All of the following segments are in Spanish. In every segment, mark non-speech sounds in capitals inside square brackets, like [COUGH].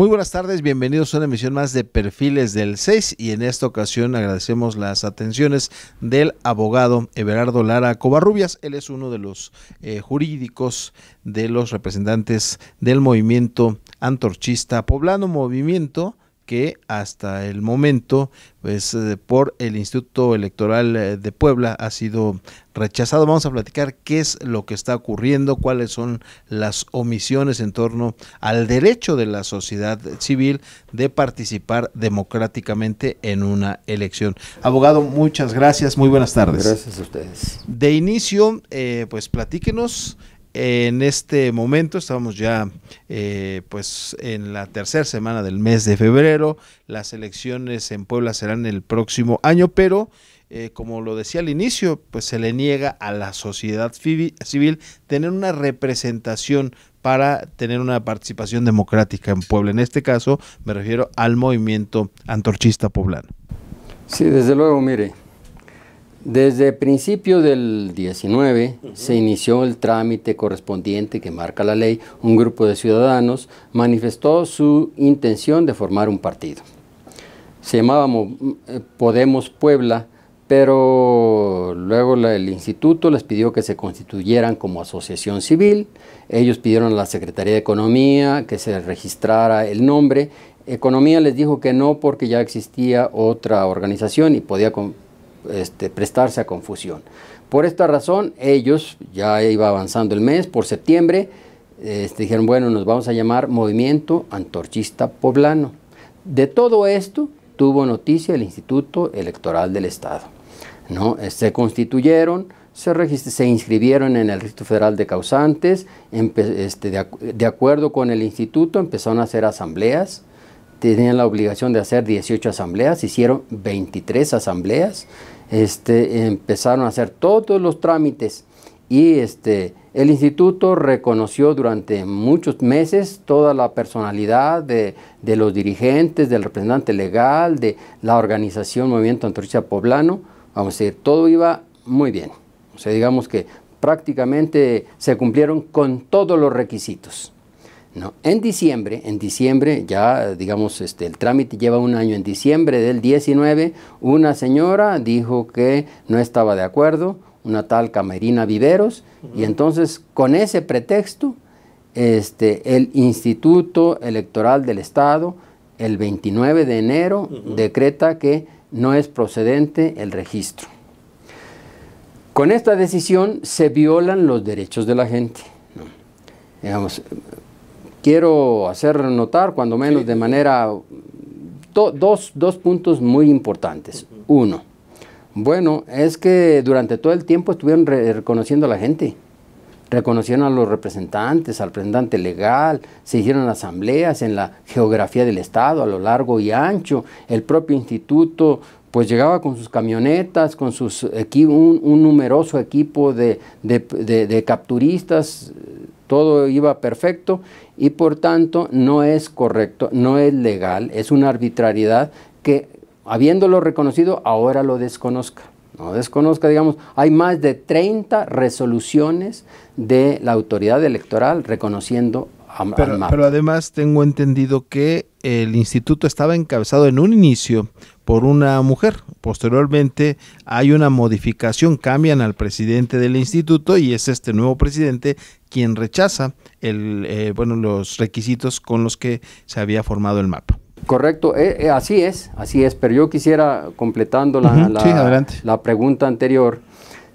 Muy buenas tardes, bienvenidos a una emisión más de Perfiles del 6 y en esta ocasión agradecemos las atenciones del abogado Everardo Lara Covarrubias. Él es uno de los eh, jurídicos de los representantes del movimiento antorchista poblano, movimiento que hasta el momento, pues eh, por el Instituto Electoral eh, de Puebla ha sido rechazado. Vamos a platicar qué es lo que está ocurriendo, cuáles son las omisiones en torno al derecho de la sociedad civil de participar democráticamente en una elección. Abogado, muchas gracias, muy buenas tardes. Gracias a ustedes. De inicio, eh, pues platíquenos en este momento estamos ya eh, pues en la tercera semana del mes de febrero. Las elecciones en Puebla serán el próximo año, pero eh, como lo decía al inicio, pues se le niega a la sociedad civil tener una representación para tener una participación democrática en Puebla. En este caso me refiero al movimiento antorchista poblano. Sí, desde luego, mire, desde principio del 19 se inició el trámite correspondiente que marca la ley. Un grupo de ciudadanos manifestó su intención de formar un partido. Se llamábamos Podemos Puebla, pero luego el instituto les pidió que se constituyeran como asociación civil. Ellos pidieron a la Secretaría de Economía que se registrara el nombre. Economía les dijo que no porque ya existía otra organización y podía este, prestarse a confusión. Por esta razón, ellos, ya iba avanzando el mes, por septiembre, este, dijeron, bueno, nos vamos a llamar Movimiento Antorchista Poblano. De todo esto tuvo noticia el Instituto Electoral del Estado. ¿no? Eh, se constituyeron, se, inscribieron en el Registro Federal de Causantes, este, de acuerdo con el instituto empezaron a hacer asambleas, tenían la obligación de hacer 18 asambleas, hicieron 23 asambleas, este, empezaron a hacer todos los trámites y este, el instituto reconoció durante muchos meses toda la personalidad de, de los dirigentes, del representante legal, de la organización Movimiento Antorchista Poblano, vamos a decir, todo iba muy bien. O sea, digamos que prácticamente se cumplieron con todos los requisitos. No, en diciembre, en diciembre, ya digamos, este, el trámite lleva un año, en diciembre del 19, una señora dijo que no estaba de acuerdo, una tal Camerina Viveros, y entonces con ese pretexto, este, el Instituto Electoral del Estado, el 29 de enero, decreta que no es procedente el registro. Con esta decisión se violan los derechos de la gente. Digamos, quiero hacer notar, cuando menos de manera, dos, puntos muy importantes. Uno, bueno, es que durante todo el tiempo estuvieron reconociendo a la gente, reconocieron a los representantes, al representante legal, se hicieron asambleas en la geografía del Estado a lo largo y ancho, el propio instituto pues llegaba con sus camionetas, con sus un, un, numeroso equipo de, capturistas, todo iba perfecto y por tanto no es correcto, no es legal, es una arbitrariedad que habiéndolo reconocido ahora lo desconozca. No desconozca, digamos, hay más de 30 resoluciones de la autoridad electoral reconociendo pero, además tengo entendido que el instituto estaba encabezado en un inicio por una mujer. Posteriormente hay una modificación, cambian al presidente del instituto y es este nuevo presidente quien rechaza el, eh, bueno, los requisitos con los que se había formado el mapa. Correcto, eh, eh, así es, así es, pero yo quisiera, completando la, la pregunta anterior,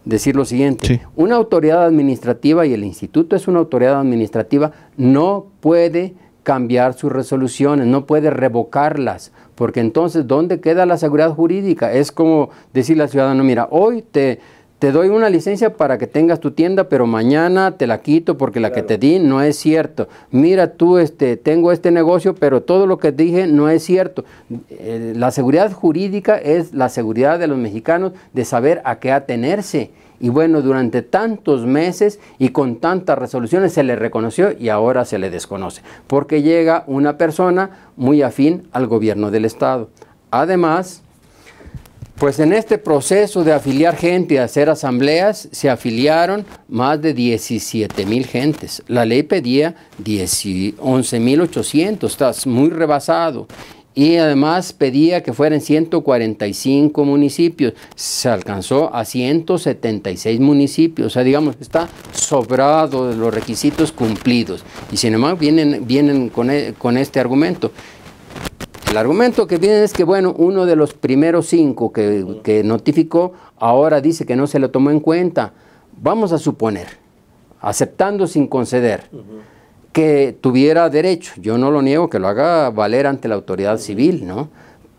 decir lo siguiente, una autoridad administrativa, y el instituto es una autoridad administrativa, no puede cambiar sus resoluciones, no puede revocarlas, porque entonces, ¿dónde queda la seguridad jurídica? Es como decirle al ciudadano, mira, hoy te te doy una licencia para que tengas tu tienda, pero mañana te la quito porque la que te di no es cierto. Mira, tú este, tengo este negocio, pero todo lo que dije no es cierto. Eh, la seguridad jurídica es la seguridad de los mexicanos de saber a qué atenerse. Y bueno, durante tantos meses y con tantas resoluciones se le reconoció y ahora se le desconoce, porque llega una persona muy afín al gobierno del Estado. Además, pues en este proceso de afiliar gente y hacer asambleas, se afiliaron más de 17 mil gentes. La ley pedía mil 11.800, estás muy rebasado. Y además pedía que fueran 145 municipios. Se alcanzó a 176 municipios. O sea, digamos, está sobrado de los requisitos cumplidos. Y sin embargo, vienen, vienen con, e, con este argumento. El argumento que viene es que, bueno, uno de los primeros cinco que, notificó ahora dice que no se lo tomó en cuenta. Vamos a suponer, aceptando sin conceder, que tuviera derecho, yo no lo niego, que lo haga valer ante la autoridad civil, ¿no?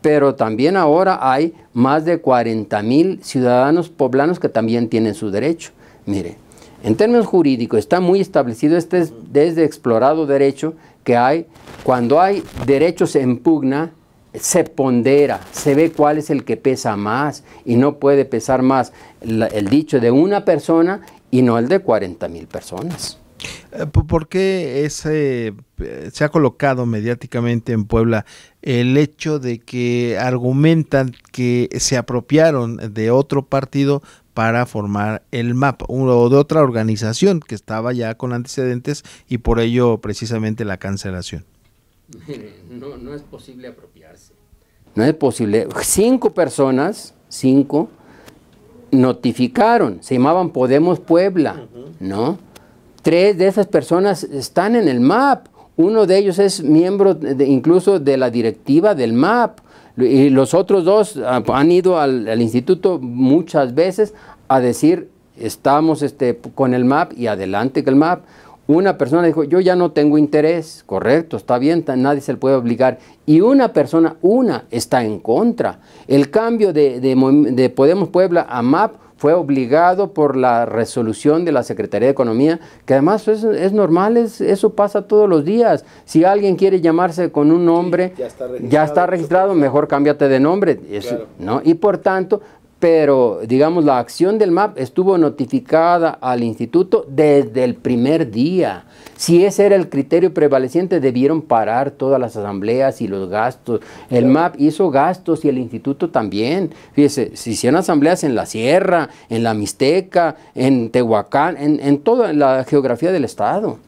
Pero también ahora hay más de 40 mil ciudadanos poblanos que también tienen su derecho. Mire, en términos jurídicos está muy establecido, este desde explorado derecho, que hay, cuando hay derechos en pugna, se pondera, se ve cuál es el que pesa más y no puede pesar más el dicho de una persona y no el de 40 mil personas. Eh, ¿Por qué ese, eh, se ha colocado mediáticamente en Puebla el hecho de que argumentan que se apropiaron de otro partido para formar el MAP, o de otra organización que estaba ya con antecedentes y por ello precisamente la cancelación. [LAUGHS] No, es posible apropiarse. No es posible. Cinco personas, cinco, notificaron, se llamaban Podemos Puebla, ¿no? Tres de esas personas están en el MAP, uno de ellos es miembro incluso de la directiva del MAP, y los otros dos han ido al, instituto muchas veces a decir, estamos este, con el MAP y adelante con el MAP. Una persona dijo, yo ya no tengo interés, correcto, está bien, nadie se le puede obligar. Y una persona, una, está en contra. El cambio de Podemos Puebla a MAP fue obligado por la resolución de la Secretaría de Economía, que además es, normal, eso pasa todos los días. Si alguien quiere llamarse con un nombre, ya, está registrado, mejor cámbiate de nombre. ¿no? Y por tanto, pero digamos la acción del MAP estuvo notificada al instituto desde el primer día. Si ese era el criterio prevaleciente, debieron parar todas las asambleas y los gastos. El MAP hizo gastos y el instituto también. Fíjese, se hicieron asambleas en la Sierra, en la Mixteca, en Tehuacán, en, en toda la geografía del Estado.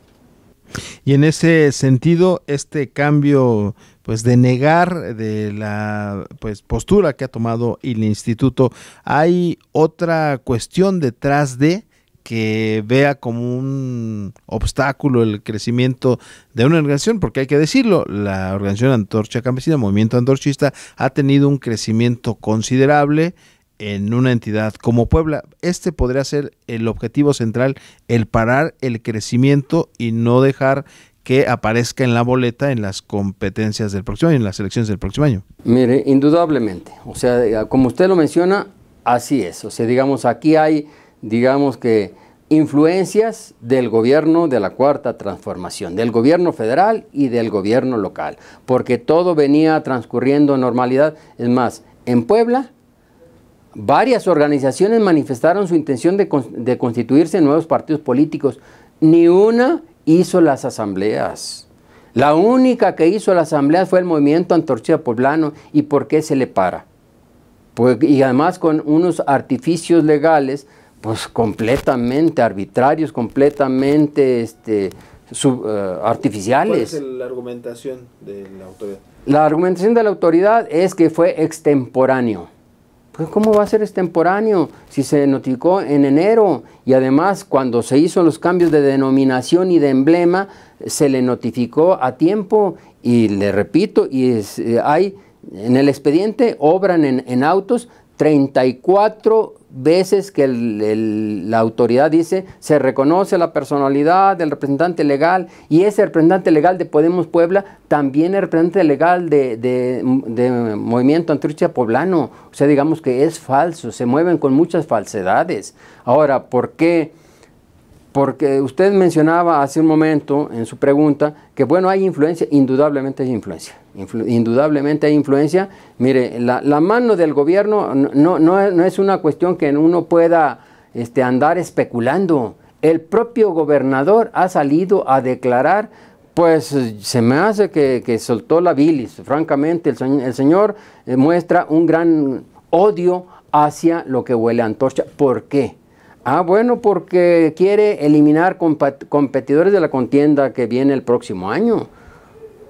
Y en ese sentido, este cambio pues negar eh, de la pues postura que ha tomado el instituto. Hay otra cuestión detrás de que vea como un obstáculo el crecimiento de una organización, porque hay que decirlo, la organización Antorcha Campesina, Movimiento Antorchista, ha tenido un crecimiento considerable en una entidad como Puebla. Este podría ser el objetivo central, el parar el crecimiento y no dejar que aparezca en la boleta en las competencias del próximo año, en las elecciones del próximo año. Mire, indudablemente, o sea, eh, como usted lo menciona, así es, o sea, digamos, aquí hay, digamos que, influencias del gobierno de la cuarta transformación, del gobierno federal y del gobierno local, porque todo venía transcurriendo normalidad, es más, en Puebla Varias organizaciones manifestaron su intención de, constituirse nuevos partidos políticos. Ni una hizo las asambleas. La única que hizo la asamblea fue el movimiento Antorchilla Poblano. ¿Y por qué se le para? Pues, y además con unos artificios legales pues completamente arbitrarios, completamente este, eh, artificiales. ¿Cuál es la argumentación de la autoridad? La argumentación de la autoridad es que fue extemporáneo. Pues, ¿cómo va a ser extemporáneo si se notificó en enero? Y además cuando se hizo los cambios de denominación y de emblema, se le notificó a tiempo y le repito, y eh, hay en el expediente, obran en, en autos 34 veces que la autoridad dice se reconoce la personalidad del representante legal y ese representante legal de Podemos Puebla también es representante legal de, Movimiento Antrucha Poblano. O sea, digamos que es falso, se mueven con muchas falsedades. Ahora, ¿por qué? Porque usted mencionaba hace un momento en su pregunta que, bueno, hay influencia, indudablemente hay influencia. indudablemente hay influencia. Mire, la, mano del gobierno no, es una cuestión que uno pueda este, andar especulando. El propio gobernador ha salido a declarar, pues se me hace que, soltó la bilis. Francamente, el, el señor eh, muestra un gran odio hacia lo que huele a antorcha. ¿Por qué? Ah, bueno, porque quiere eliminar competidores de la contienda que viene el próximo año.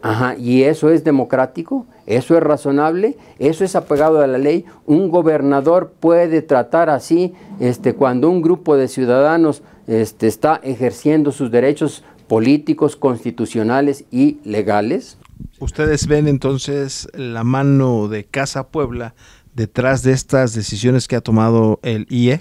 Ajá, y eso es democrático, eso es razonable, eso es apegado a la ley. Un gobernador puede tratar así este, cuando un grupo de ciudadanos este, está ejerciendo sus derechos políticos, constitucionales y legales. Ustedes ven entonces la mano de Casa Puebla detrás de estas decisiones que ha tomado el IE.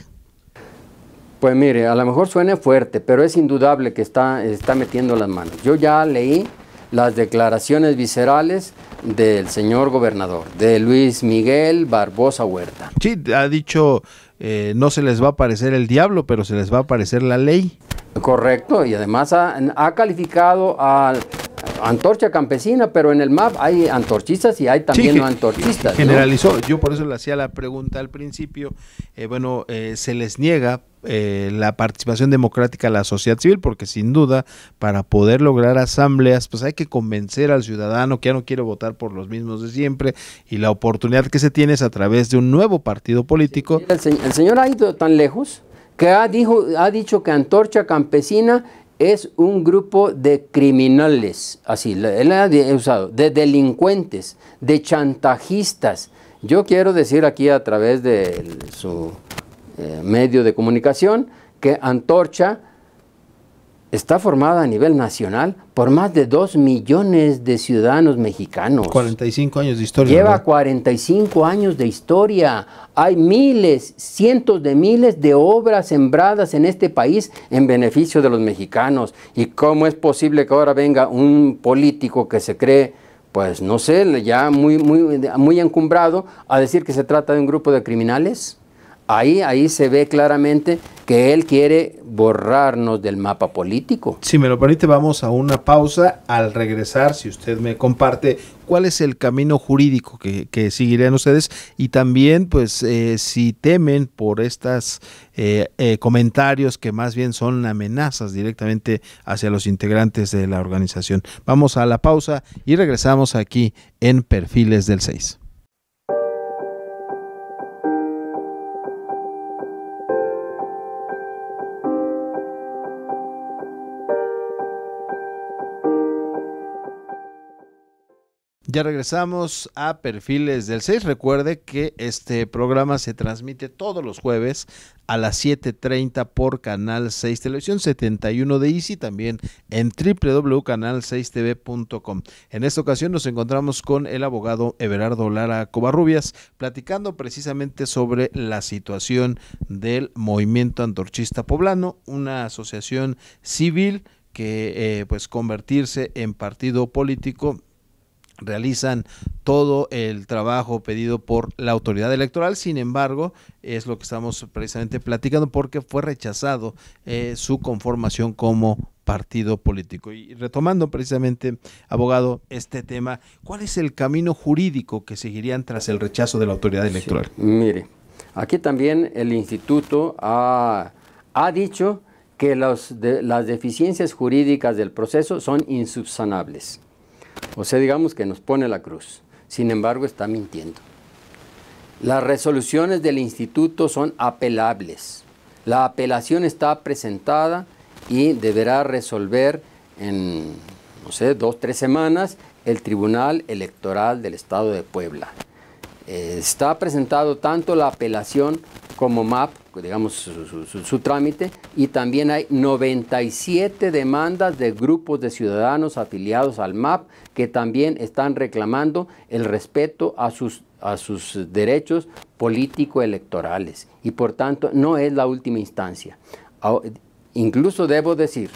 Pues mire, a lo mejor suene fuerte, pero es indudable que está, está metiendo las manos. Yo ya leí las declaraciones viscerales del señor gobernador, de Luis Miguel Barbosa Huerta. Sí, ha dicho, eh, no se les va a aparecer el diablo, pero se les va a aparecer la ley. Correcto, y además ha calificado al antorcha campesina, pero en el MAP hay antorchistas y hay también antorchistas. Generalizó, yo por eso le hacía la pregunta al principio, eh, bueno, eh, se les niega eh, la participación democrática a la sociedad civil, porque sin duda para poder lograr asambleas, pues hay que convencer al ciudadano que ya no quiere votar por los mismos de siempre y la oportunidad que se tiene es a través de un nuevo partido político. el, señor, ha ido tan lejos que ha, dijo, ha dicho que Antorcha Campesina es un grupo de criminales, así, él ha usado, de delincuentes, de chantajistas. Yo quiero decir aquí a través de su eh, medio de comunicación que Antorcha está formada a nivel nacional por más de 2 millones de ciudadanos mexicanos. 45 años de historia. Lleva 45 años de historia. Hay miles, cientos de miles de obras sembradas en este país en beneficio de los mexicanos. ¿Y cómo es posible que ahora venga un político que se cree, pues no sé, ya muy, muy, muy encumbrado a decir que se trata de un grupo de criminales? Ahí, ahí se ve claramente que él quiere borrarnos del mapa político. Si me lo permite, vamos a una pausa. Al regresar, si usted me comparte cuál es el camino jurídico que, que seguirían ustedes y también, pues, eh, si temen por estos eh, eh, comentarios que más bien son amenazas directamente hacia los integrantes de la organización. Vamos a la pausa y regresamos aquí en Perfiles del 6. Ya regresamos a Perfiles del 6. Recuerde que este programa se transmite todos los jueves a las 7.30 por Canal 6 Televisión 71 de Easy, también en www.canal6tv.com. En esta ocasión nos encontramos con el abogado Everardo Lara Covarrubias, platicando precisamente sobre la situación del movimiento antorchista poblano, una asociación civil que eh, pues convertirse en partido político realizan todo el trabajo pedido por la autoridad electoral. Sin embargo, es lo que estamos precisamente platicando porque fue rechazado eh, su conformación como partido político. Y retomando precisamente, abogado, este tema, ¿cuál es el camino jurídico que seguirían tras el rechazo de la autoridad electoral? mire, aquí también el instituto ha, dicho que las deficiencias jurídicas del proceso son insubsanables. O sea, digamos que nos pone la cruz. Sin embargo, está mintiendo. Las resoluciones del instituto son apelables. La apelación está presentada y deberá resolver en, no sé, dos, tres semanas el Tribunal Electoral del Estado de Puebla. Eh, está presentado tanto la apelación como MAP, digamos su, trámite, y también hay 97 demandas de grupos de ciudadanos afiliados al MAP que también están reclamando el respeto a sus, a sus derechos político-electorales. Y por tanto, no es la última instancia. Incluso debo decir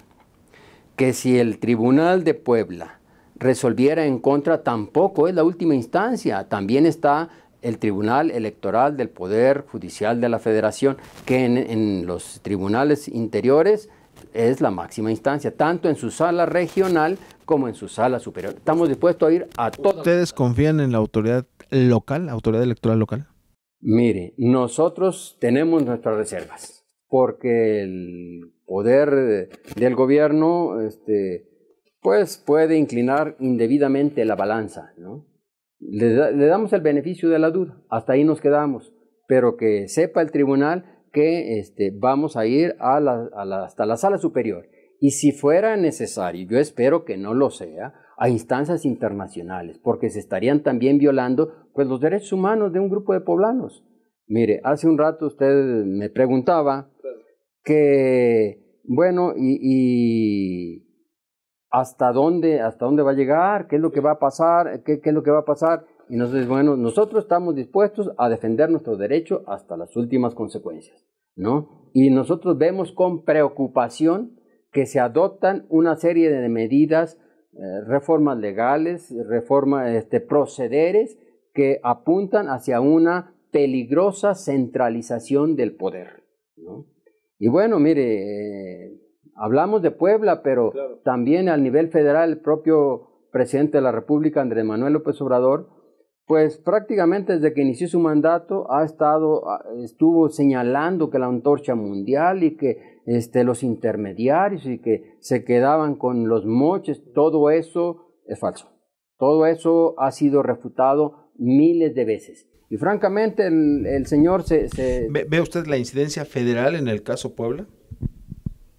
que si el Tribunal de Puebla resolviera en contra, tampoco es la última instancia. También está el Tribunal Electoral del Poder Judicial de la Federación, que en, los tribunales interiores es la máxima instancia, tanto en su sala regional como en su sala superior. Estamos dispuestos a ir a todos. ¿Ustedes confían en la autoridad local, la autoridad electoral local? Mire, nosotros tenemos nuestras reservas, porque el poder del gobierno este, pues puede inclinar indebidamente la balanza, ¿no? Le, damos el beneficio de la duda, hasta ahí nos quedamos, pero que sepa el tribunal que este, vamos a ir a la, hasta la sala superior. Y si fuera necesario, yo espero que no lo sea, a instancias internacionales, porque se estarían también violando pues, los derechos humanos de un grupo de poblanos. Mire, hace un rato usted me preguntaba que, bueno, y hasta dónde, hasta dónde va a llegar, qué es lo que va a pasar, qué, es lo que va a pasar. Y bueno, nosotros estamos dispuestos a defender nuestro derecho hasta las últimas consecuencias, ¿no? Y nosotros vemos con preocupación que se adoptan una serie de medidas, eh, reformas legales, reformas, este, procederes que apuntan hacia una peligrosa centralización del poder, Y bueno, mire, Hablamos de Puebla, pero también al nivel federal, el propio presidente de la República, Andrés Manuel López Obrador, pues prácticamente desde que inició su mandato ha estado, ah, estuvo señalando que la antorcha mundial y que este, los intermediarios y que se quedaban con los moches, todo eso es falso. Todo eso ha sido refutado miles de veces. Y francamente el, señor se... ¿Ve usted la incidencia federal en el caso Puebla?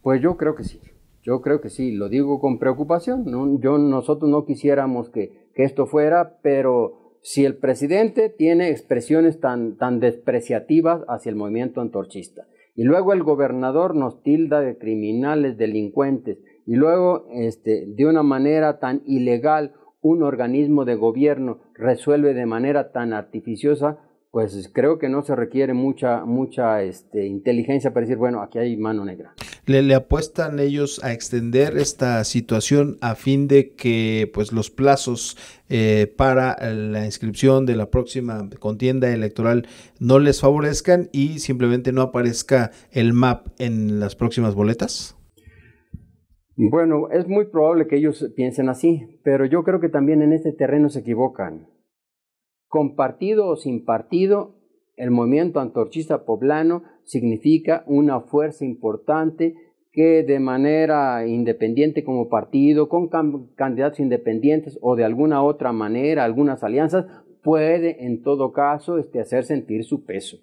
Pues yo creo que sí, yo creo que sí, lo digo con preocupación, Yo, nosotros no quisiéramos que, esto fuera, pero si el presidente tiene expresiones tan, tan despreciativas hacia el movimiento antorchista, y luego el gobernador nos tilda de criminales, delincuentes, y luego este, de una manera tan ilegal un organismo de gobierno resuelve de manera tan artificiosa, pues creo que no se requiere mucha, mucha este, inteligencia para decir, bueno, aquí hay mano negra le, apuestan ellos a extender esta situación a fin de que pues los plazos eh, para la inscripción de la próxima contienda electoral no les favorezcan y simplemente no aparezca el MAP en las próximas boletas? Bueno, es muy probable que ellos piensen así, pero yo creo que también en este terreno se equivocan. Con partido o sin partido, el movimiento antorchista poblano significa una fuerza importante que de manera independiente como partido, con candidatos independientes o de alguna otra manera, algunas alianzas, puede en todo caso este, hacer sentir su peso.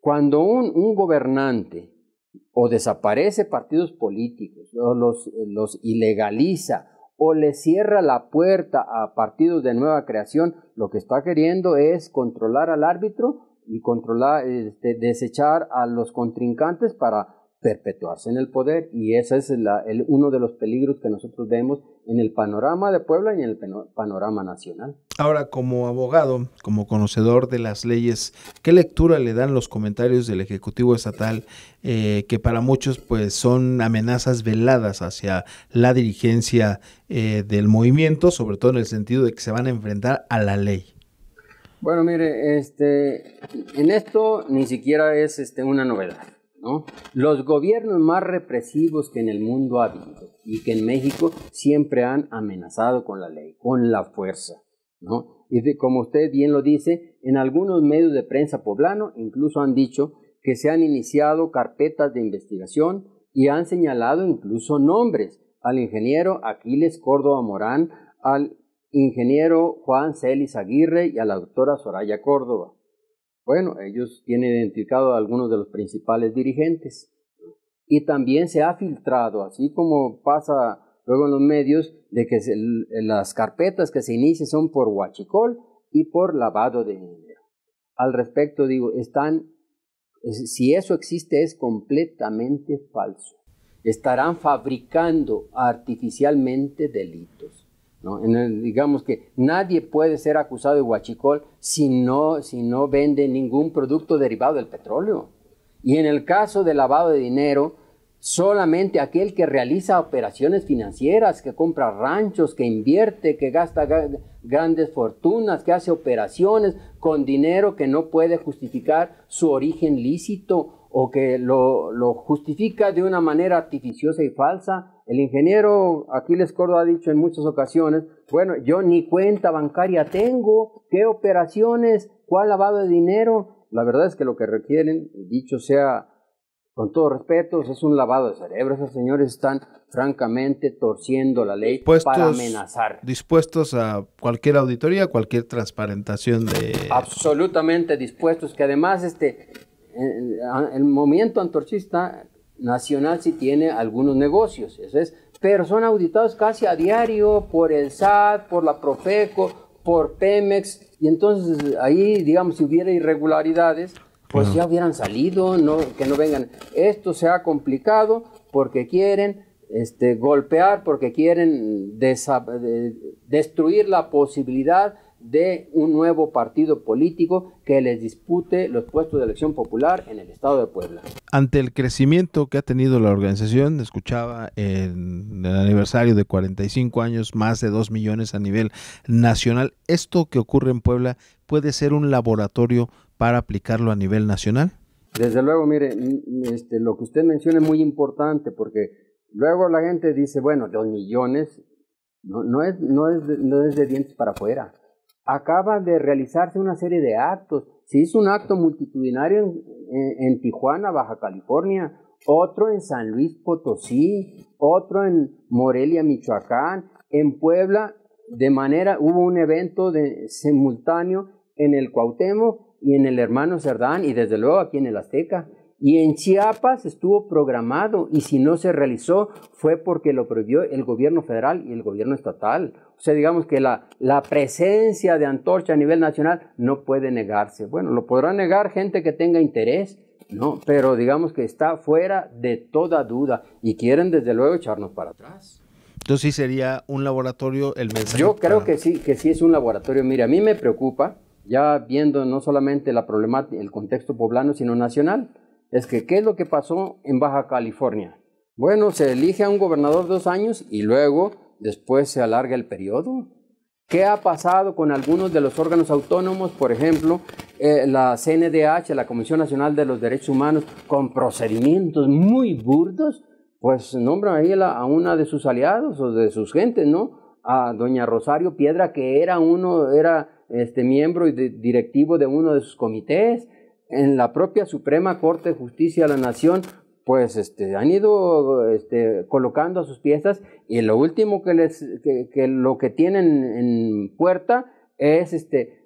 Cuando un, gobernante o desaparece partidos políticos, o los ilegaliza, o le cierra la puerta a partidos de nueva creación, lo que está queriendo es controlar al árbitro y controlar, este, desechar a los contrincantes para perpetuarse en el poder y ese es uno de los peligros que nosotros vemos en el panorama de Puebla y en el panorama nacional. Ahora, como abogado, como conocedor de las leyes, ¿qué lectura le dan los comentarios del Ejecutivo Estatal eh, que para muchos pues son amenazas veladas hacia la dirigencia eh, del movimiento, sobre todo en el sentido de que se van a enfrentar a la ley? Bueno, mire, este, en esto ni siquiera es este, una novedad. ¿no? Los gobiernos más represivos que en el mundo ha habido y que en México siempre han amenazado con la ley, con la fuerza. ¿no? Y de, como usted bien lo dice, en algunos medios de prensa poblano incluso han dicho que se han iniciado carpetas de investigación y han señalado incluso nombres al ingeniero Aquiles Córdoba Morán, al ingeniero Juan Celis Aguirre y a la doctora Soraya Córdoba. Bueno, ellos tienen identificado a algunos de los principales dirigentes. Y también se ha filtrado, así como pasa luego en los medios, de que las carpetas que se inician son por huachicol y por lavado de dinero. Al respecto, digo, están, si eso existe es completamente falso. Estarán fabricando artificialmente delitos digamos que nadie puede ser acusado de huachicol si no, si no vende ningún producto derivado del petróleo. Y en el caso de lavado de dinero, solamente aquel que realiza operaciones financieras, que compra ranchos, que invierte, que gasta grandes fortunas, que hace operaciones con dinero que no puede justificar su origen lícito o que lo justifica de una manera artificiosa y falsa el ingeniero Aquiles Cordo ha dicho en muchas ocasiones, bueno, yo ni cuenta bancaria tengo, qué operaciones, cuál lavado de dinero. La verdad es que lo que requieren, dicho sea con todo respeto, es un lavado de cerebro. Esos señores están francamente torciendo la ley para amenazar. Dispuestos a cualquier auditoría, cualquier transparentación de... Absolutamente dispuestos, que además este, el, eh, el movimiento antorchista Nacional si tiene algunos negocios, eso es, pero son auditados casi a diario por el SAT, por la Profeco, por Pemex, y entonces ahí, digamos, si hubiera irregularidades, pues ya hubieran salido, no, que no vengan. Esto se ha complicado porque quieren este, golpear, porque quieren destruir la posibilidad de un nuevo partido político que les dispute los puestos de elección popular en el estado de Puebla. Ante el crecimiento que ha tenido la organización, escuchaba en el aniversario de 45 años, más de 2 millones a nivel nacional. ¿Esto que ocurre en Puebla puede ser un laboratorio para aplicarlo a nivel nacional? Desde luego, mire, este, lo que usted menciona es muy importante porque luego la gente dice, bueno, 2 millones no, no, es, no, es, no es de dientes para afuera acaba de realizarse una serie de actos. Se hizo un acto multitudinario en, Tijuana, Baja California, otro en San Luis Potosí, otro en Morelia, Michoacán, en Puebla, de manera, hubo un evento simultáneo en el Cuauhtémoc y en el hermano Cerdán y desde luego aquí en el Azteca. Y en Chiapas estuvo programado y si no se realizó fue porque lo prohibió el gobierno federal y el gobierno estatal. O sea, digamos que la, la presencia de antorcha a nivel nacional no puede negarse. Bueno, lo podrá negar gente que tenga interés, ¿no? Pero digamos que está fuera de toda duda y quieren desde luego echarnos para atrás. Entonces sí sería un laboratorio el mensaje. Yo creo que sí, que sí es un laboratorio. Mire, a mí me preocupa, ya viendo no solamente la problemática, el contexto poblano, sino nacional es que ¿qué es lo que pasó en Baja California? Bueno, se elige a un gobernador dos años y luego, después se alarga el periodo. ¿Qué ha pasado con algunos de los órganos autónomos? Por ejemplo, eh, la CNDH, la Comisión Nacional de los Derechos Humanos, con procedimientos muy burdos, pues nombran ahí a una de sus aliados o de sus gentes, ¿no? A doña Rosario Piedra, que era uno, era este miembro y directivo de uno de sus comités, en la propia Suprema Corte de Justicia de la Nación, pues este, han ido este, colocando a sus piezas y lo último que les lo que tienen en puerta es este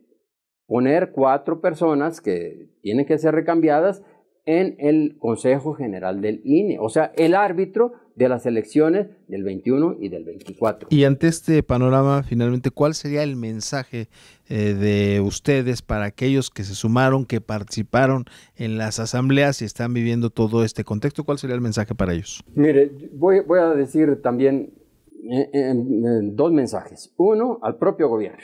poner cuatro personas que tienen que ser recambiadas en el Consejo General del INE. O sea, el árbitro de las elecciones del 21 y del 24. Y ante este panorama, finalmente, ¿cuál sería el mensaje eh, de ustedes para aquellos que se sumaron, que participaron en las asambleas y están viviendo todo este contexto? ¿Cuál sería el mensaje para ellos? Mire, voy, a decir también eh, dos mensajes. Uno, al propio gobierno.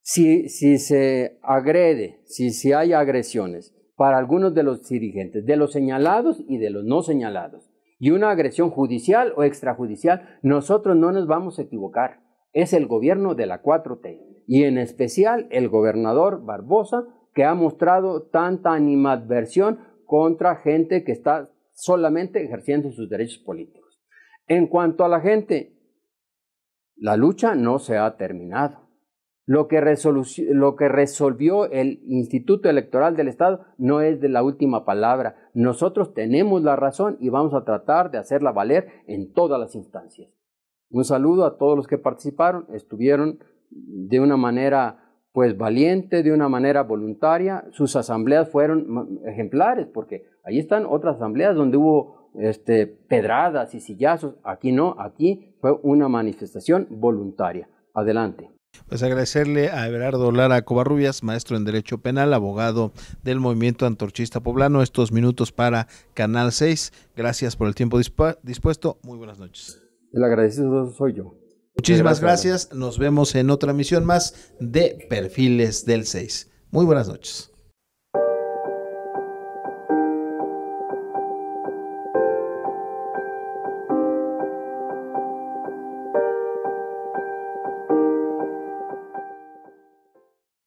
Si, se agrede, si, si hay agresiones para algunos de los dirigentes, de los señalados y de los no señalados, y una agresión judicial o extrajudicial, nosotros no nos vamos a equivocar. Es el gobierno de la 4T y en especial el gobernador Barbosa que ha mostrado tanta animadversión contra gente que está solamente ejerciendo sus derechos políticos. En cuanto a la gente, la lucha no se ha terminado. Lo que, resolvió el Instituto Electoral del Estado no es de la última palabra. Nosotros tenemos la razón y vamos a tratar de hacerla valer en todas las instancias. Un saludo a todos los que participaron, estuvieron de una manera pues valiente, de una manera voluntaria. Sus asambleas fueron ejemplares porque ahí están otras asambleas donde hubo este, pedradas y sillazos. Aquí no, aquí fue una manifestación voluntaria. Adelante. Pues agradecerle a Everardo Lara Covarrubias, maestro en Derecho Penal, abogado del movimiento antorchista poblano, estos minutos para Canal 6. Gracias por el tiempo dispuesto. Muy buenas noches. El agradecido soy yo. Muchísimas gracias. gracias. Nos vemos en otra emisión más de Perfiles del 6. Muy buenas noches.